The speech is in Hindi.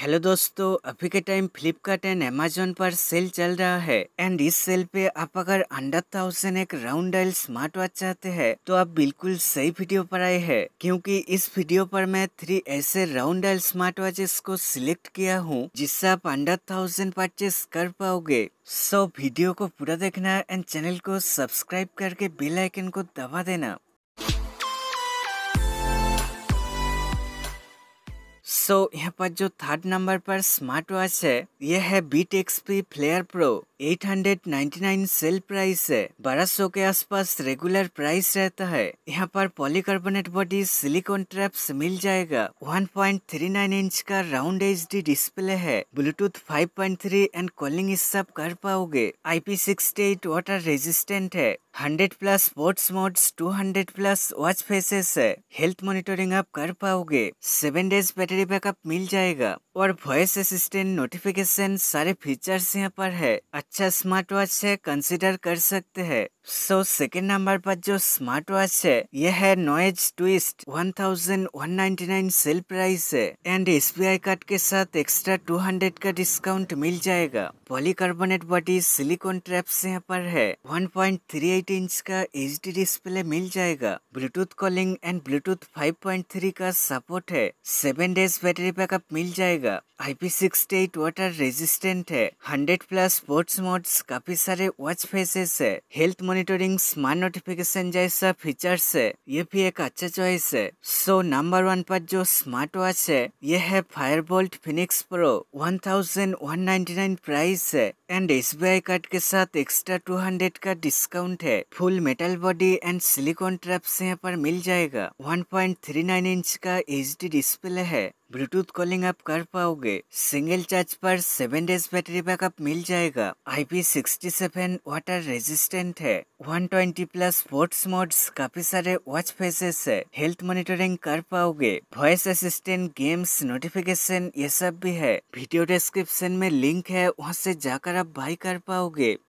हेलो दोस्तों अभी के टाइम फ्लिपकार्ट एंड अमेजोन पर सेल चल रहा है एंड इस सेल पे आप अगर अंडर थाउजेंड एक राउंड डायल स्मार्ट वॉच चाहते हैं तो आप बिल्कुल सही वीडियो पर आए हैं क्योंकि इस वीडियो पर मैं थ्री ऐसे राउंड डायल स्मार्ट वॉचेस को सिलेक्ट किया हूँ जिससे आप अंडर थाउजेंड परचेस कर पाओगे सो so, वीडियो को पूरा देखना एंड चैनल को सब्सक्राइब करके बेल आइकन को दबा देना सो so, यहाँ पर जो थर्ड नंबर पर स्मार्ट वॉच है यह है Beat XP Flare Pro 899 sale price है बारह सौ के आसपास रेगुलर प्राइस रहता है यहाँ पर पॉलीकार्बोनेट बॉडी सिलिकॉन ट्रैप्स मिल जाएगा 1.39 इंच का राउंड एच डिस्प्ले है ब्लूटूथ 5.3 एंड कॉलिंग इस सब कर पाओगे IP68 वाटर रेजिस्टेंट है 100 plus sports modes 200 plus watch faces है हेल्थ मॉनिटरिंग आप कर पाओगे सेवन डेज बैटरी बैकअप मिल जाएगा और वॉइस असिस्टेंट नोटिफिकेशन सारे फीचर्स यहाँ पर है अच्छा स्मार्ट वॉच है कंसिडर कर सकते हैं सो सेकेंड नंबर पर जो स्मार्ट वॉच है यह है नॉइज ट्विस्ट 1199 सेल प्राइस है एंड एस कार्ड के साथ एक्स्ट्रा 200 का डिस्काउंट मिल जाएगा पॉलीकार्बोनेट बॉडी सिलिकॉन ट्रैप से यहाँ पर है 1.38 इंच का एच डिस्प्ले मिल जाएगा ब्लूटूथ कॉलिंग एंड ब्लूटूथ 5.3 का सपोर्ट है सेवन डेज बैटरी बैकअप मिल जाएगा एट वाटर रेजिस्टेंट है हंड्रेड प्लस स्पोर्ट्स मोड्स काफी सारे वॉच फेसेस है हेल्थ मॉनिटरिंग स्मार्ट नोटिफिकेशन जैसा फीचर्स है ये भी एक अच्छा चॉइस है सो नंबर वन पर जो स्मार्ट वॉच है ये है फायरबोल्ट फिनिक्स प्रो 1199 प्राइस है एंड एस कार्ड के साथ एक्स्ट्रा 200 का डिस्काउंट है full metal body and silicone से यहाँ पर मिल जाएगा 1.39 इंच का एच डिस्प्ले है ब्लूटूथ कॉलिंग आप कर पाओगे सिंगल चार्ज पर सेवन डेज बैटरी बैकअप मिल जाएगा I sixty seven water resistant है 120 प्लस स्पोर्ट्स मोड्स काफी सारे वॉच फेसेस है हेल्थ मॉनिटरिंग कर पाओगे वॉइस असिस्टेंट गेम्स नोटिफिकेशन ये सब भी है वीडियो डिस्क्रिप्शन में लिंक है वहाँ से जाकर आप बाई कर पाओगे